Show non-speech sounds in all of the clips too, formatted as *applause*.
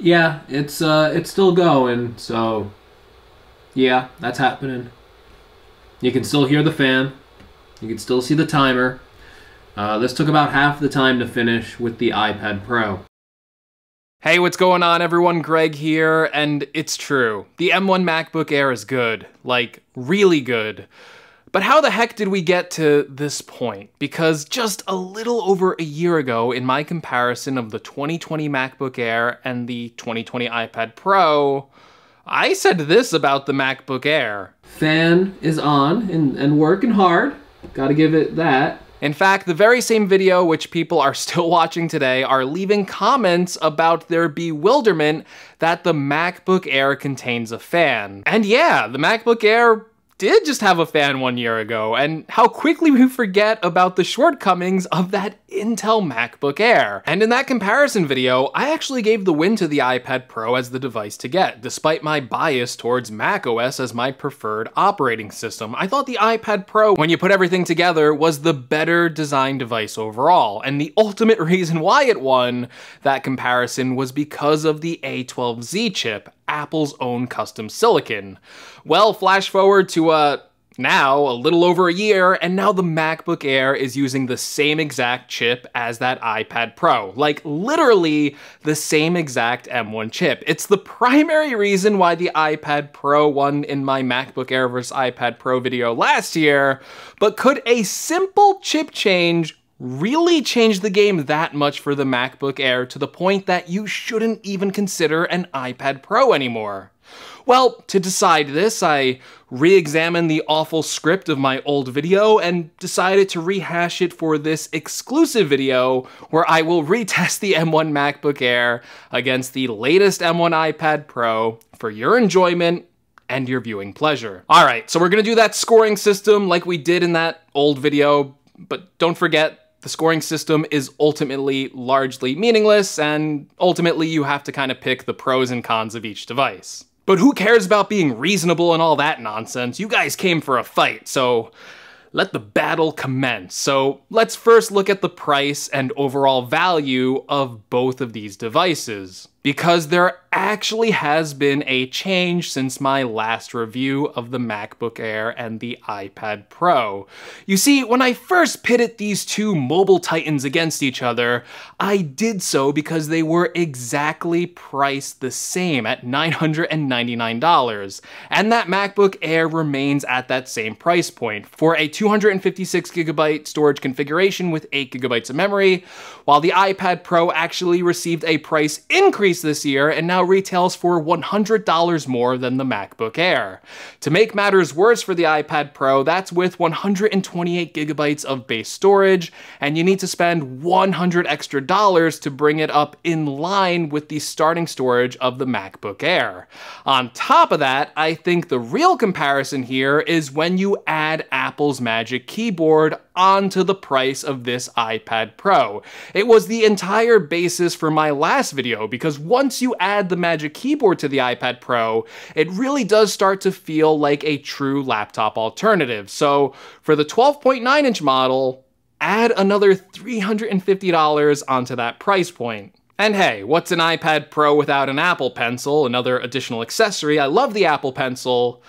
yeah, it's uh, it's still going. So, yeah, that's happening. You can still hear the fan. You can still see the timer. Uh, this took about half the time to finish with the iPad Pro. Hey, what's going on, everyone? Greg here, and it's true. The M1 MacBook Air is good. Like, really good. But how the heck did we get to this point? Because just a little over a year ago, in my comparison of the 2020 MacBook Air and the 2020 iPad Pro, I said this about the MacBook Air. Fan is on and, and working hard. Gotta give it that. In fact, the very same video which people are *laughs* still watching today are leaving comments about their bewilderment that the MacBook Air contains a fan. And yeah, the MacBook Air did just have a fan one year ago, and how quickly we forget about the shortcomings of that Intel MacBook Air. And in that comparison video, I actually gave the win to the iPad Pro as the device to get, despite my bias towards macOS as my preferred operating system. I thought the iPad Pro, when you put everything together, was the better design device overall, and the ultimate *laughs* reason why it won that comparison was because of the A12Z chip, Apple's own custom silicon. Well, flash forward to uh, now, a little over a year, and now the MacBook Air is using the same exact chip as that iPad Pro. Like, literally the same exact M1 chip. It's the primary reason why the iPad Pro won in my MacBook Air vs. iPad Pro video last year, but could a simple chip change really changed the game that much for the MacBook Air to the point that you shouldn't even consider an iPad Pro anymore. Well, to decide this, I re-examined the awful script of my old video and decided to rehash it for this exclusive video where I will retest the M1 MacBook Air against the latest M1 iPad Pro for your enjoyment and your viewing pleasure. All right, so we're gonna do that scoring system like we did in that old video, but don't forget the scoring system is ultimately largely meaningless, and ultimately you have to kind of pick the pros and cons of each device. But who cares about being reasonable and all that nonsense? You guys came for a fight, so let the battle commence. So let's first look at the price and overall value of both of these devices, because they're actually has been a change since my last review of the MacBook Air and the iPad Pro. You see, when I first pitted these two mobile titans against each other, I did so because they were exactly priced the same at $999, and that MacBook Air remains at that same price point for a 256 gigabyte storage configuration with 8 gigabytes of memory, while the iPad Pro actually received a price increase this year and now retails for $100 more than the MacBook Air. To make matters worse for the iPad Pro, that's with 128 gigabytes of base storage, and you need to spend 100 extra dollars to bring it up in line with the starting storage of the MacBook Air. On top of that, I think the real comparison here is when you add Apple's Magic Keyboard onto the price of this iPad Pro. It was the entire basis for my last video because once you add the Magic Keyboard to the iPad Pro, it really does start to feel like a true laptop alternative. So for the 12.9 inch model, add another $350 onto that price point. And hey, what's an iPad Pro without an Apple Pencil? Another additional accessory. I love the Apple Pencil,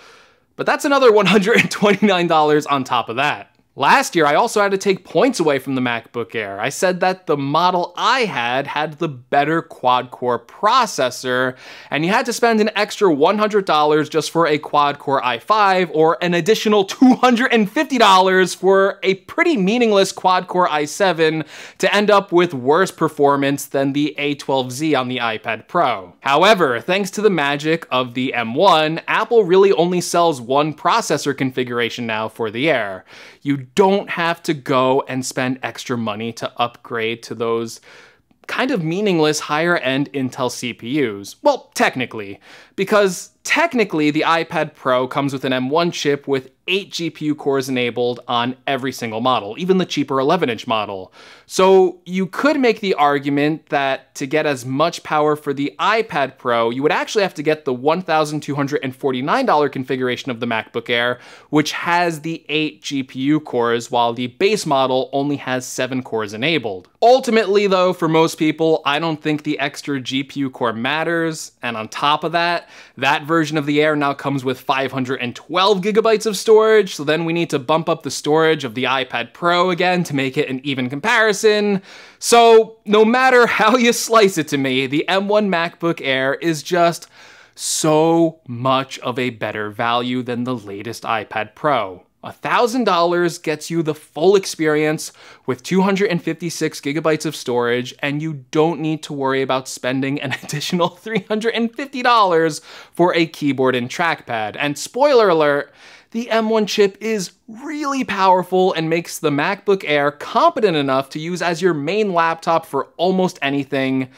but that's another *laughs* $129 on top of that. Last year, I also had to take points away from the MacBook Air. I said that the model I had had the better quad core processor, and you had to spend an extra $100 just for a quad core i5 or an additional $250 for a pretty meaningless quad core i7 to end up with worse performance than the A12Z on the iPad Pro. However, thanks to the magic of the M1, Apple really only sells one processor configuration now for the Air. You don't have to go and spend extra money to upgrade to those kind of meaningless higher end Intel CPUs. Well, technically, because Technically, the iPad Pro comes with an M1 chip with 8 GPU cores enabled on every single model, even the cheaper 11-inch model. So you could make the argument that to get as much power for the iPad Pro, you would actually have to get the $1,249 configuration of the MacBook Air, which has the 8 GPU cores, while the base model only has 7 cores enabled. Ultimately though, for most people, I don't think the extra GPU core matters, and on top of that, that version version of the Air now comes with 512 gigabytes of storage, so then we need to bump up the storage of the iPad Pro again to make it an even comparison. So, no matter *laughs* how you slice it to me, the M1 MacBook Air is just so much of a better value than the latest iPad Pro. $1,000 gets you the full experience with 256 gigabytes of storage, and you don't need to worry about spending an *laughs* additional $350 for a keyboard and trackpad. And spoiler alert, the M1 chip is really powerful and makes the MacBook Air competent enough to use as your main laptop for almost anything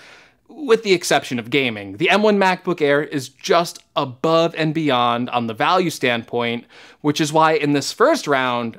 with the exception of gaming. The M1 MacBook Air is just above and beyond on the value standpoint, which is why in this first round,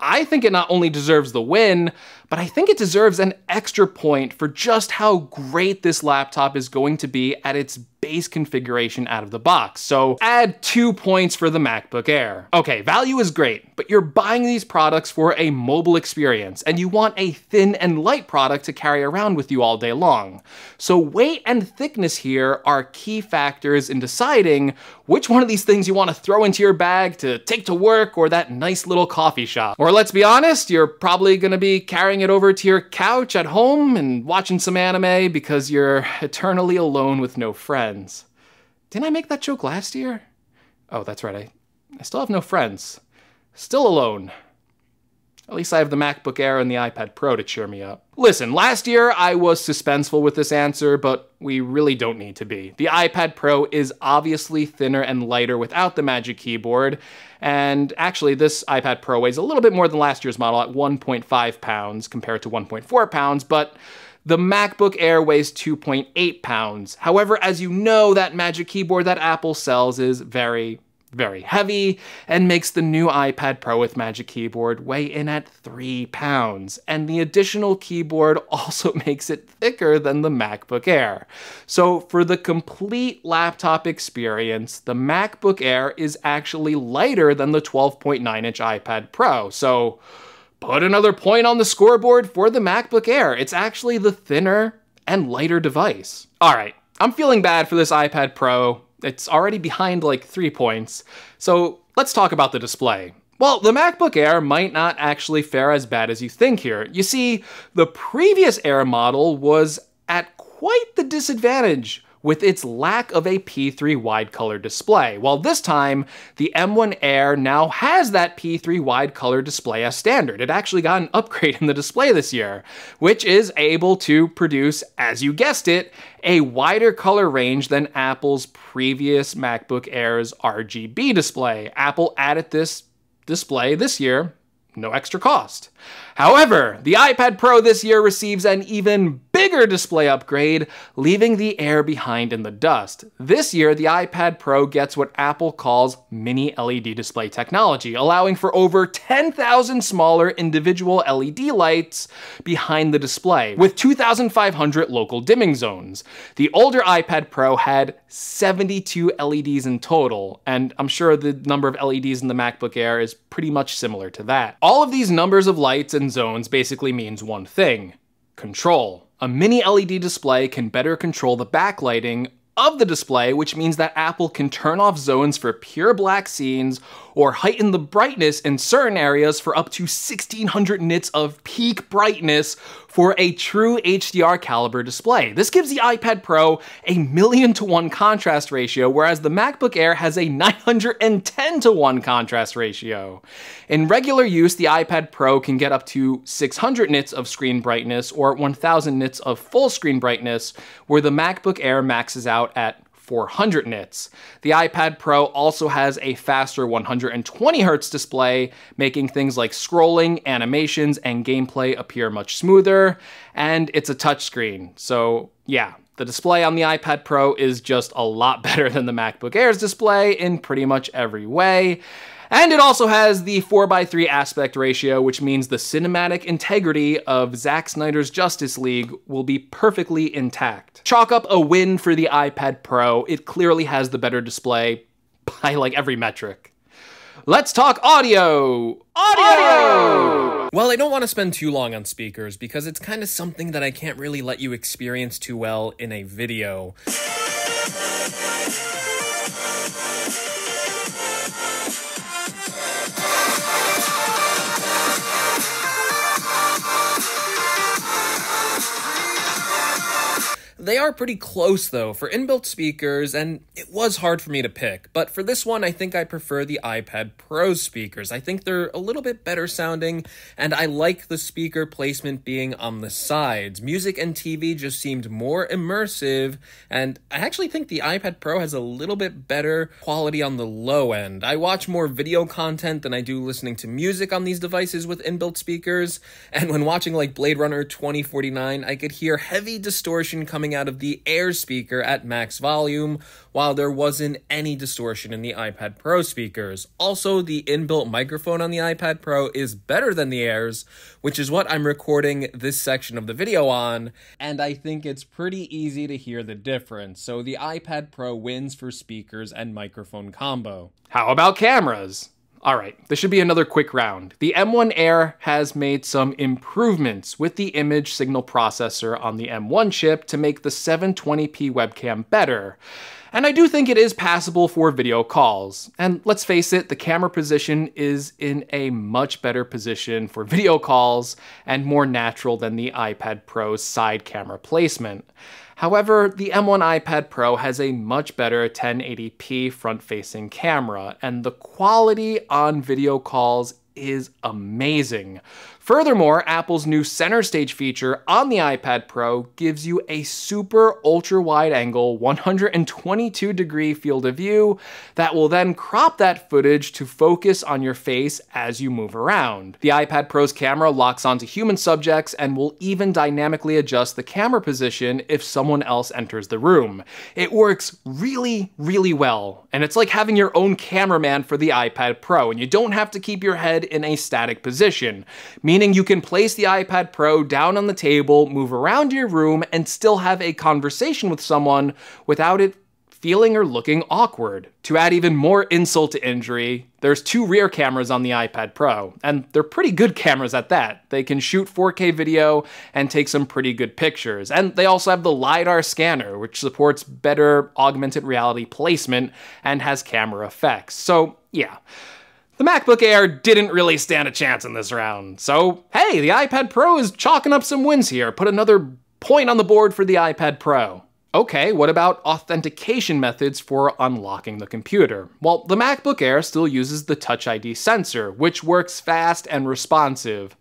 I think it not only deserves the win, but I think it deserves an extra point for just how great this laptop is going to be at its base configuration out of the box. So add two points for the MacBook Air. Okay, value is great, but you're buying these products for a mobile experience and you want a thin and light product to carry around with you all day long. So weight and thickness here are key factors in deciding which one of these things you want to throw into your bag to take to work or that nice little coffee shop. Or let's be honest, you're probably going to be carrying it over to your couch at home and watching some anime because you're eternally alone with no friends. Didn't I make that joke last year? Oh, that's right, I, I still have no friends. Still alone. At least I have the MacBook Air and the iPad Pro to cheer me up. Listen, last year I was suspenseful with this answer, but we really don't need to be. The iPad Pro is obviously thinner and lighter without the Magic Keyboard, and actually this iPad Pro weighs a little bit more than last year's model at 1.5 pounds compared to 1.4 pounds, but the MacBook Air weighs 2.8 pounds. However, as you know, that Magic Keyboard that Apple sells is very, very heavy, and makes the new iPad Pro with Magic Keyboard weigh in at 3 pounds, and the additional keyboard *laughs* also makes it thicker than the MacBook Air. So for the complete laptop experience, the MacBook Air is actually lighter than the 12.9-inch iPad Pro, so put another point on the scoreboard for the MacBook Air. It's actually the thinner and lighter device. All right, I'm feeling bad for this iPad Pro, it's already behind like three points. So let's talk about the display. Well, the MacBook Air might not actually fare as bad as you think here. You see, the previous Air model was at quite the disadvantage with its lack of a P3 wide color display. while this time, the M1 Air now has that P3 wide color display as standard. It actually got an *laughs* upgrade in the display this year, which is able to produce, as you guessed it, a wider color range than Apple's previous MacBook Air's RGB display. Apple added this display this year, no extra cost. However, the iPad Pro this year receives an even bigger display upgrade, leaving the Air behind in the dust. This year, the iPad Pro gets what Apple calls mini LED display technology, allowing for over 10,000 smaller individual LED lights behind the display, with 2,500 local dimming zones. The older iPad Pro had 72 LEDs in total, and I'm sure the number of LEDs in the MacBook Air is pretty much similar to that. All of these numbers of lights and zones basically means one thing, control. A mini LED display can better control the backlighting of the display, which means that Apple can turn off zones for pure black scenes or heighten the brightness in certain areas for up to 1600 nits of peak brightness for a true HDR caliber display. This gives the iPad Pro a million to one contrast ratio, whereas the MacBook Air has a 910 to one contrast ratio. In regular use, the iPad Pro can get up to 600 nits of screen brightness or 1000 nits of full screen brightness, where the MacBook Air maxes out at 400 nits. The iPad Pro also has a faster 120Hz display, making things like scrolling, animations, and gameplay appear much smoother, and it's a touchscreen, so yeah. The display on the iPad Pro is just a lot *laughs* better than the MacBook Air's display in pretty much every way. And it also has the 4x3 aspect ratio, which means the cinematic integrity of Zack Snyder's Justice League will be perfectly intact. Chalk up a win for the iPad Pro. It clearly has the better display by like every metric. Let's talk audio. Audio! audio! Well, I don't want to spend too long on speakers because it's kind of something that I can't really let you experience too well in a video. They are pretty close though for inbuilt speakers, and it was hard for me to pick. But for this one, I think I prefer the iPad Pro speakers. I think they're a little bit better sounding, and I like the speaker placement being on the sides. Music and TV just seemed more immersive, and I actually think the iPad Pro has a little bit better quality on the low end. I watch more video content than I do listening to music on these devices with inbuilt speakers, and when watching like Blade Runner 2049, I could hear heavy distortion coming out out of the Air speaker at max volume, while there wasn't any distortion in the iPad Pro speakers. Also, the inbuilt microphone on the iPad Pro is better than the Air's, which is what I'm recording this section of the video on, and I think it's pretty easy to hear the difference. So the iPad Pro wins for speakers and microphone combo. How about cameras? All right, this should be another quick round. The M1 Air has made some improvements with the image signal processor on the M1 chip to make the 720p webcam better. And I do think it is passable for video calls. And let's face it, the camera position is in a much better position for video calls and more natural than the iPad Pro's side camera placement. However, the M1 iPad Pro has a much better 1080p front-facing camera, and the quality on video calls is amazing. Furthermore, Apple's new center stage feature on the iPad Pro gives you a super ultra wide angle 122 degree field of view that will then crop that footage to focus on your face as you move around. The iPad Pro's camera locks onto human subjects and will even dynamically adjust the camera position if someone else enters the room. It works really, really well, and it's like having your own cameraman for the iPad Pro, and you don't have to keep your head in a static position. Meaning meaning you can place the iPad Pro down on the table, move around your room, and still have a conversation with someone without it feeling or looking awkward. To add even more insult to injury, there's two rear cameras on the iPad Pro, and they're pretty good cameras at that. They can shoot 4K video and take some pretty good pictures, and they also have the LiDAR scanner, which supports better augmented reality placement and has camera effects. So, yeah. The MacBook Air didn't really stand a chance in this round, so hey, the iPad Pro is chalking up some wins here. Put another point on the board for the iPad Pro. Okay, what about authentication methods for unlocking the computer? Well, the MacBook Air still uses the Touch ID sensor, which works fast and responsive.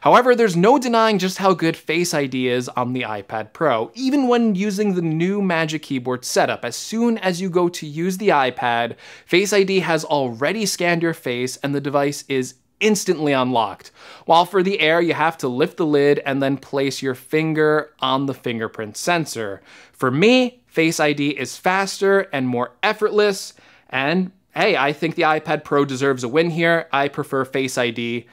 However, there's no denying just how good Face ID is on the iPad Pro, even when using the new Magic Keyboard setup. As soon as you go to use the iPad, Face ID has already scanned your face and the device is instantly unlocked. While for the air, you have to lift the lid and then place your finger on the fingerprint sensor. For me, Face ID is faster and more effortless, and hey, I think the iPad Pro deserves a win here. I prefer Face ID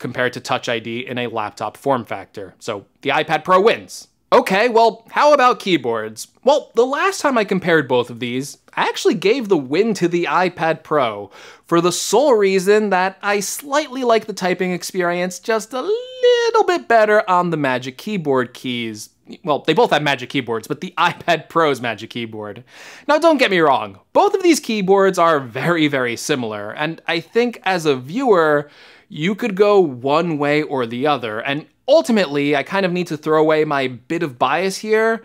compared to Touch ID in a laptop form factor. So the iPad Pro wins. Okay, well, how about keyboards? Well, the last time I compared both of these, I actually gave the win to the iPad Pro, for the sole reason that I slightly like the typing experience just a little bit better on the Magic Keyboard keys. Well, they both have Magic Keyboards, but the iPad Pro's Magic Keyboard. Now, don't get me wrong, both of these keyboards are very, very similar, and I think as a viewer, you could go one way or the other, and ultimately, I kind of need to throw away my bit of bias here.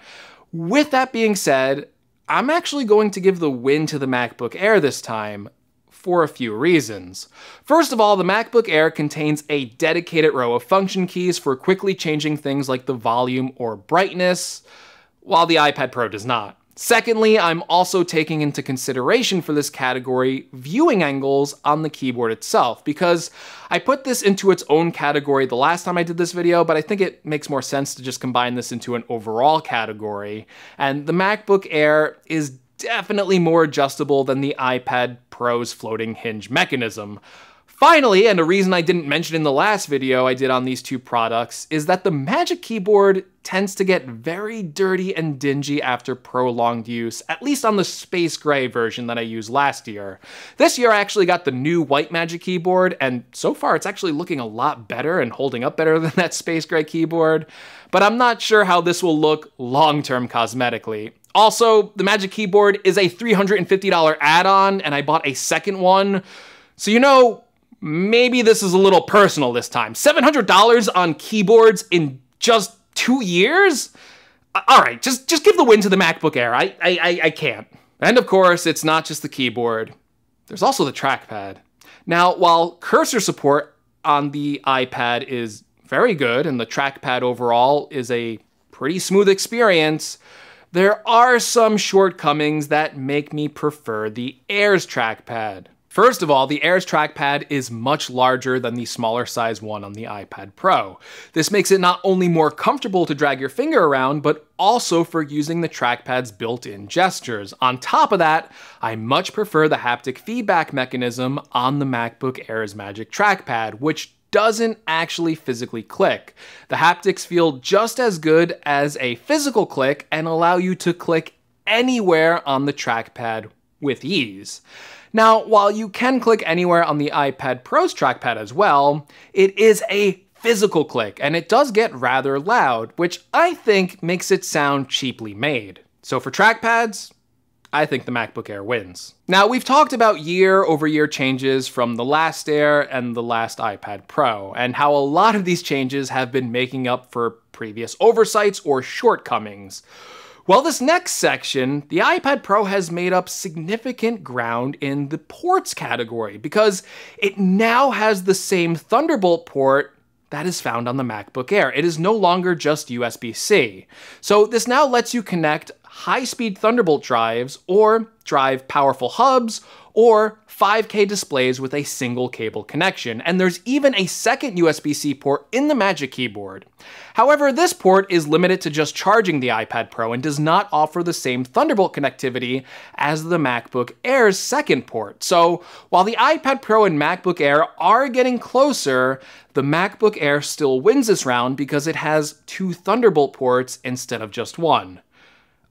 With that being said, I'm actually going to give the win to the MacBook Air this time for a few reasons. First of all, the MacBook Air contains a dedicated row of function keys for quickly changing things like the volume or brightness, while the iPad Pro does not. Secondly, I'm also taking into consideration for this category viewing angles on the keyboard itself because I put this into its own category the last time I did this video, but I think it makes more sense to just combine this into an overall category. And the MacBook Air is definitely more adjustable than the iPad Pro's floating hinge mechanism. Finally, and a reason I didn't mention in the last video I did on these two products, is that the Magic Keyboard tends to get very dirty and dingy after prolonged use, at least on the space gray version that I used last year. This year I actually got the new white Magic Keyboard, and so far it's actually looking a lot better and holding up better *laughs* than that space gray keyboard, but I'm not sure how this will look long-term cosmetically. Also, the Magic Keyboard is a $350 add-on, and I bought a second one, so you know, maybe this is a little personal this time. $700 on keyboards in just two years? All right, just, just give the win to the MacBook Air. I, I, I can't. And of course, it's not just the keyboard. There's also the trackpad. Now, while cursor support on the iPad is very good and the trackpad overall is a pretty smooth experience, there are some shortcomings that make me prefer the Air's trackpad. First of all, the Air's trackpad is much larger than the smaller size one on the iPad Pro. This makes it not only more comfortable to drag your finger around, but also for using the trackpad's built-in gestures. On top of that, I much prefer the haptic feedback mechanism on the MacBook Air's Magic Trackpad, which doesn't actually physically click. The haptics feel just as good as a physical click and allow you to click anywhere on the trackpad with ease. Now, while you can click anywhere on the iPad Pro's trackpad as well, it is a physical click and it does get rather loud, which I think makes it sound cheaply made. So for trackpads, I think the MacBook Air wins. Now, we've talked about year over year changes from the last Air and the last iPad Pro, and how a lot of these changes have been making up for previous oversights or shortcomings. Well, this next section, the iPad Pro has made up significant ground in the ports category because it now has the same Thunderbolt port that is found on the MacBook Air. It is no longer just USB-C. So this now lets you connect high-speed Thunderbolt drives or drive powerful hubs or 5K displays with a single cable connection, and there's even a second USB-C port in the Magic Keyboard. However, this port is limited to just charging the iPad Pro and does not offer the same Thunderbolt connectivity as the MacBook Air's second port. So while the iPad Pro and MacBook Air are getting closer, the MacBook Air still wins this round because it has two Thunderbolt ports instead of just one.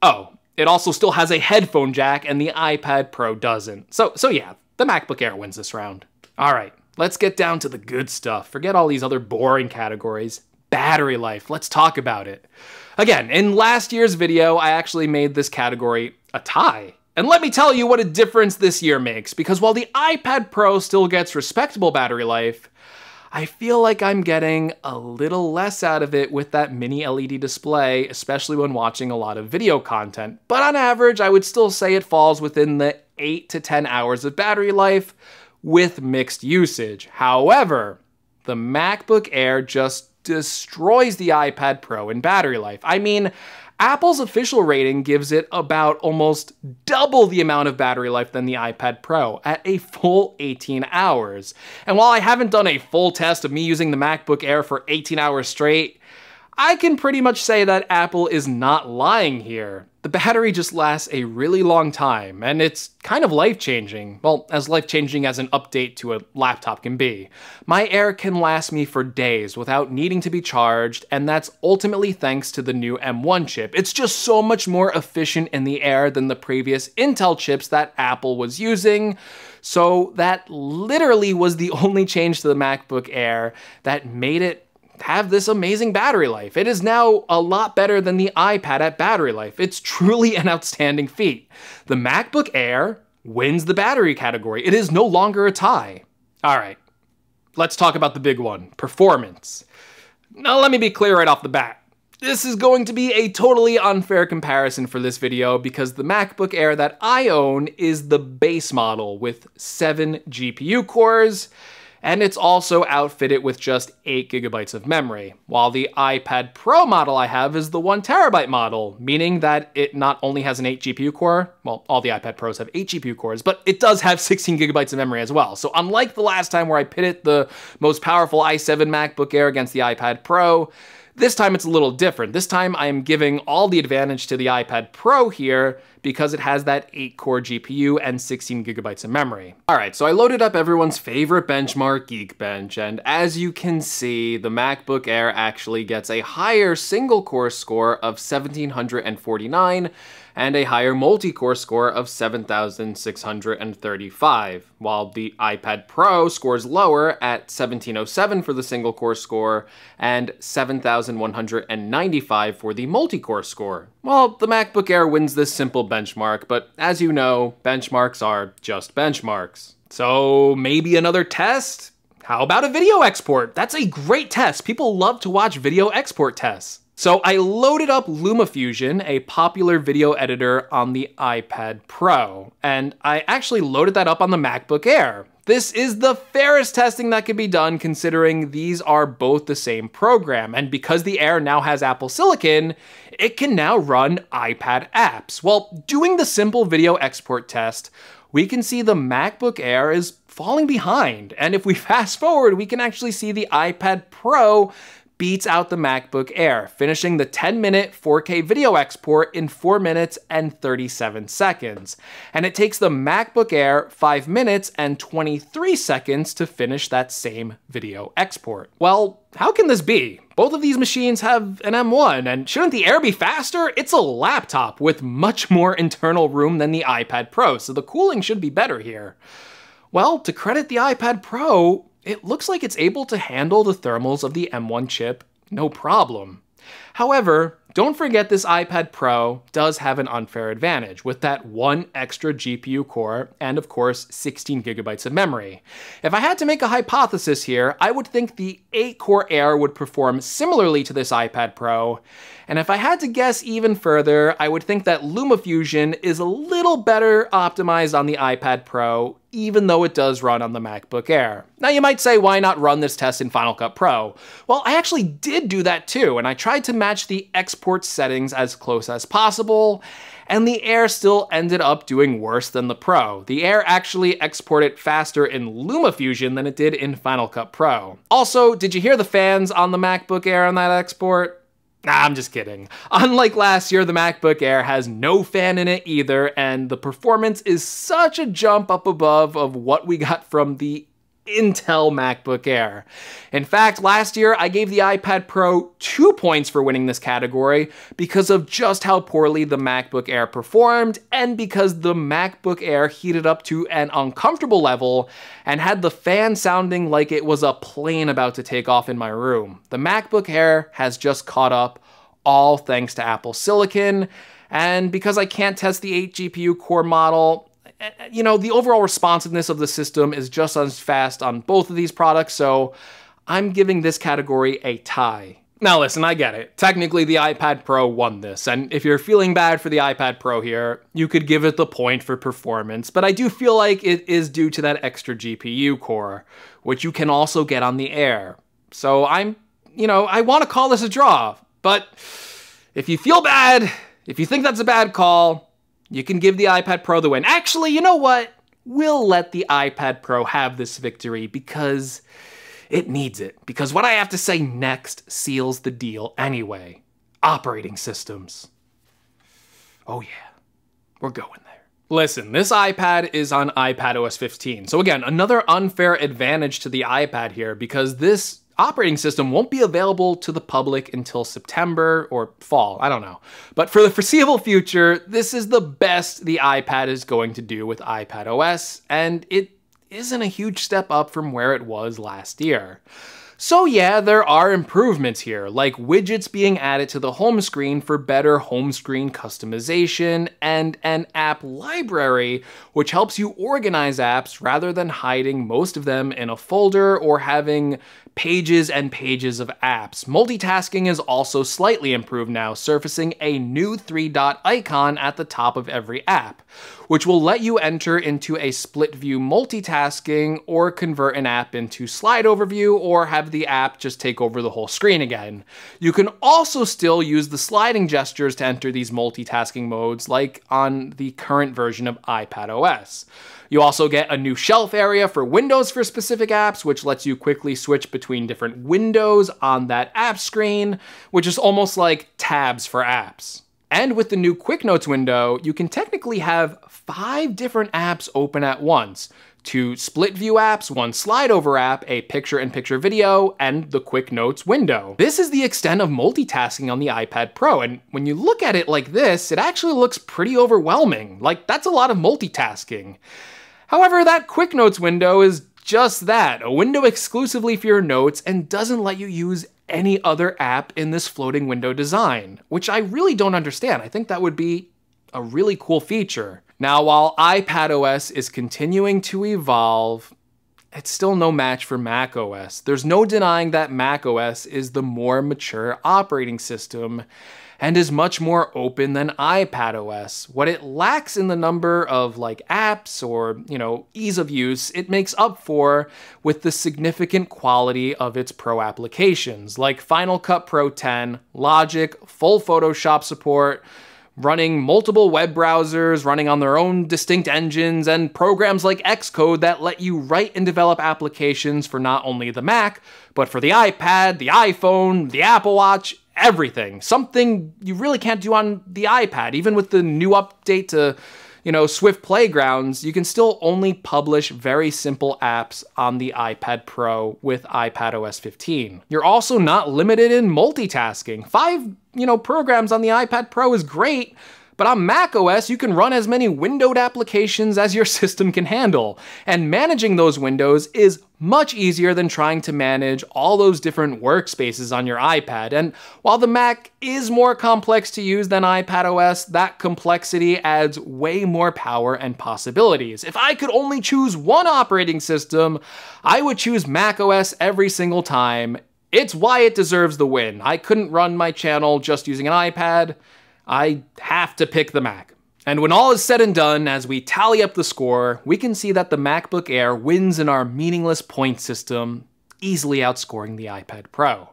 Oh, it also still has a headphone jack and the iPad Pro doesn't. So, so yeah, the MacBook Air wins this round. All right, let's get down to the good stuff. Forget all these other boring categories. Battery life, let's talk about it. Again, in last year's video, I actually made this category a tie. And let me tell you what a difference this year makes, because while the iPad Pro still gets respectable battery life, I feel like I'm getting a little less out of it with that mini LED display, especially when watching a lot of video content. But on average, I would still say it falls within the 8 to 10 hours of battery life with mixed usage. However, the MacBook Air just destroys the iPad Pro in battery life. I mean, Apple's official rating gives it about almost double the amount of battery life than the iPad Pro, at a full 18 hours. And while I haven't done a full test of me using the MacBook Air for 18 hours straight, I can pretty much say that Apple is not lying here. The battery just lasts a really long time, and it's kind of life-changing. Well, as life-changing as an update to a laptop can be. My Air can last me for days without needing to be charged, and that's ultimately thanks to the new M1 chip. It's just so much more efficient in the Air than the previous Intel chips that Apple was using. So that literally was the *laughs* only change to the MacBook Air that made it have this amazing battery life. It is now a lot better than the iPad at battery life. It's *laughs* truly an outstanding feat. The MacBook Air wins the battery category. It is no longer a tie. All right, let's talk about the big one, performance. Now let me be clear right off the bat. This is going to be a totally unfair comparison for this video because the MacBook Air that I own is the base model with seven GPU cores and it's also outfitted with just 8 gigabytes of memory, while the iPad Pro model I have is the 1 terabyte model, meaning that it not only has an 8 GPU core, well, all the iPad Pros have 8 GPU cores, but it does have 16 gigabytes of memory as well. So unlike the last time where I pitted the most powerful i7 MacBook Air against the iPad Pro, this time it's a little different. This time I am giving all the advantage to the iPad Pro here because it has that 8 core GPU and 16 gigabytes of memory. All right, so I loaded up everyone's favorite benchmark, Geekbench, and as you can see, the MacBook Air actually gets a higher single core score of 1749 and a higher multi-core score of 7,635, while the iPad Pro scores lower at 1707 for the single-core score and 7,195 for the multi-core score. Well, the MacBook Air wins this simple benchmark, but as you know, benchmarks are just benchmarks. So maybe another test? How about a video export? That's a great test. People love to watch video export tests. So I loaded up LumaFusion, a popular video editor on the iPad Pro, and I actually loaded that up on the MacBook Air. This is the fairest testing that could be done considering these are both the same program, and because the Air now has Apple Silicon, it can now run iPad apps. Well, doing the simple video export test, we can see the MacBook Air is falling behind, and if we *laughs* fast forward, we can actually see the iPad Pro beats out the MacBook Air, finishing the 10 minute 4K video export in 4 minutes and 37 seconds. And it takes the MacBook Air 5 minutes and 23 seconds to finish that same video export. Well, how can this be? Both of these machines have an M1, and shouldn't the Air be faster? It's a laptop with much more internal room than the iPad Pro, so the cooling should be better here. Well, to credit the iPad Pro, it looks like it's able to handle the thermals of the M1 chip no problem. However, don't forget this iPad Pro does have an unfair advantage with that one extra GPU core and of course 16 gigabytes of memory. If I had to make a hypothesis here, I would think the 8 core Air would perform similarly to this iPad Pro. And if I had to guess even further, I would think that LumaFusion is a little better optimized on the iPad Pro even though it does run on the MacBook Air. Now you might say, why not run this test in Final Cut Pro? Well, I actually did do that too, and I tried to match the export settings as close as possible, and the Air still ended up doing worse than the Pro. The Air actually exported faster in LumaFusion than it did in Final Cut Pro. Also, did you hear the fans on the MacBook Air on that export? Nah, I'm just kidding. Unlike last year, the MacBook Air has no fan in it either, and the performance is such a jump up above of what we got from the Intel MacBook Air. In fact, last year I gave the iPad Pro two points for winning this category because of just how poorly the MacBook Air performed and because the MacBook Air heated up to an uncomfortable level and had the fan sounding like it was a plane about to take off in my room. The MacBook Air has just caught up all thanks to Apple Silicon. And because I can't test the 8 GPU core model, you know, the overall responsiveness of the system is just as fast on both of these products, so I'm giving this category a tie. Now listen, I get it. Technically, the iPad Pro won this, and if you're feeling bad for the iPad Pro here, you could give it the point for performance, but I do feel like it is due to that extra GPU core, which you can also get on the Air. So I'm, you know, I want to call this a draw, but if you feel bad, if you think that's a bad call, you can give the iPad Pro the win. Actually, you know what? We'll let the iPad Pro have this victory because it needs it. Because what I have to say next seals the deal anyway. Operating systems. Oh yeah, we're going there. Listen, this iPad is on iPad OS 15. So again, another unfair advantage to the iPad here because this operating system won't be available to the public until September or fall, I don't know. But for the foreseeable future, this is the best the iPad is going to do with iPad OS, and it isn't a huge step up from where it was last year. So yeah, there are improvements here, like widgets being added to the home screen for better home screen customization and an app library, which helps you organize apps rather than hiding most of them in a folder or having pages and pages of apps. Multitasking is also slightly improved now, surfacing a new three-dot icon at the top of every app which will let you enter into a split view multitasking or convert an app into slide overview or have the app just take over the whole screen again. You can also still use the sliding gestures to enter these multitasking modes like on the current version of iPad OS. You also get a new shelf area for Windows for specific apps, which lets you quickly switch between different windows on that app screen, which is almost like tabs for apps. And with the new Quick Notes window, you can technically have five different apps open at once. Two split view apps, one slide over app, a picture in picture video, and the quick notes window. This is the extent of multitasking on the iPad Pro, and when you look at it like this, it actually looks pretty overwhelming. Like, that's a lot of multitasking. However, that quick notes window is just that, a window exclusively for your notes and doesn't let you use any other app in this floating window design, which I really don't understand. I think that would be a really cool feature. Now, while iPad OS is continuing to evolve, it's still no match for Mac OS. There's no denying that Mac OS is the more mature operating system and is much more open than iPad OS. What it lacks in the number of like apps or, you know, ease of use, it makes up for with the significant quality of its pro applications like Final Cut Pro 10, Logic, full Photoshop support, running multiple web browsers, running on their own distinct engines, and programs like Xcode that let you write and develop applications for not only the Mac, but for the iPad, the iPhone, the Apple Watch, everything. Something you really can't do on the iPad, even with the new update to you know, Swift Playgrounds, you can still only publish very simple apps on the iPad Pro with iPadOS 15. You're also not limited in multitasking. Five, you know, programs on the iPad Pro is great, but on macOS, you can run as many windowed applications as your *laughs* system can handle. And managing those windows is much easier than trying to manage all those different workspaces on your iPad. And while the Mac is more complex to use than iPad OS, that complexity adds way more power and possibilities. If I could only choose one operating system, I would choose macOS every single time. It's why it deserves the win. I couldn't run my channel just using an iPad. I have to pick the Mac. And when all is said and done, as we tally up the score, we can see that the MacBook Air wins in our meaningless point system, easily outscoring the iPad Pro.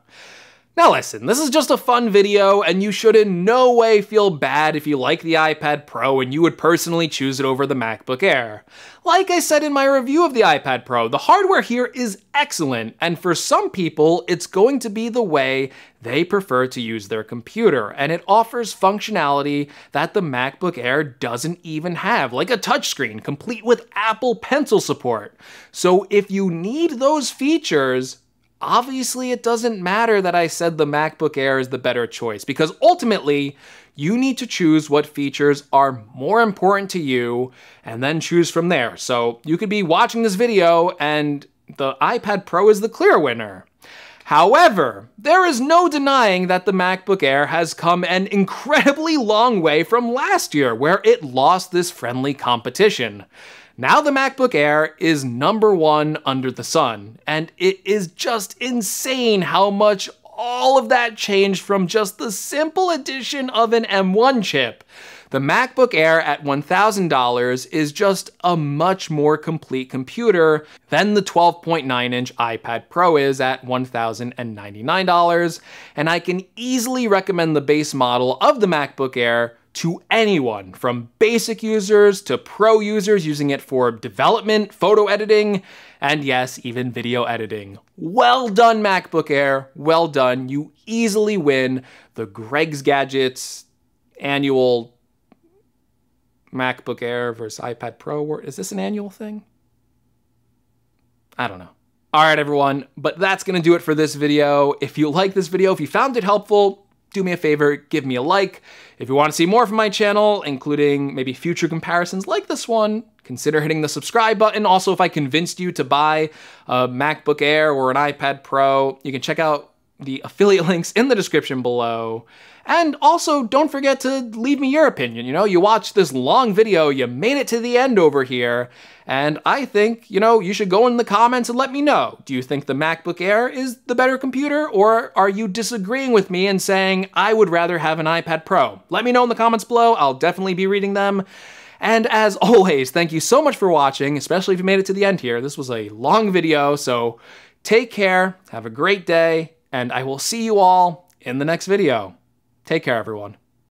Now listen, this is just a fun video and you should in no way feel bad if you like the iPad Pro and you would personally choose it over the MacBook Air. Like I said in my review of the iPad Pro, the hardware here is excellent and for some people it's going to be the way they prefer to use their computer and it offers functionality that the MacBook Air doesn't even have, like a touchscreen complete with Apple Pencil support. So if you need those features, obviously it doesn't matter that I said the MacBook Air is the better choice because ultimately you need to choose what features are more important to you and then choose from there. So you could be watching this video and the iPad Pro is the clear winner. However, there is no denying that the MacBook Air has come an incredibly long way from last year where it lost this friendly competition. Now the MacBook Air is number one under the sun, and it is just insane how much all of that changed from just the simple addition of an M1 chip. The MacBook Air at $1,000 is just a much more complete computer than the 12.9 inch iPad Pro is at $1,099. And I can easily recommend the base model of the MacBook Air to anyone from basic users to pro users using it for development, photo editing, and yes, even video editing. Well done, MacBook Air. Well done. You easily win the Greg's Gadgets annual MacBook Air versus iPad Pro. Is this an annual thing? I don't know. All right, everyone, but that's gonna do it for this video. If you like this video, if you found it helpful, do me a favor, give me a like. If you want to see more from my channel, including maybe future comparisons like this one, consider hitting the subscribe button. Also, if I convinced you to buy a MacBook Air or an iPad Pro, you can check out the affiliate *laughs* links in the description below. And also, don't forget to leave me your opinion. You know, you watched this long video, you made it to the end over here, and I think, you know, you should go in the comments and let me know. Do you think the MacBook Air is the better computer, or are you disagreeing with me and saying, I would rather have an iPad Pro? Let me know in the comments below, I'll definitely be reading them. And as *laughs* always, thank you so much for watching, especially if you made it to the end here. This was a long video, so take care, have a great day, and I will see you all in the next video. Take care, everyone.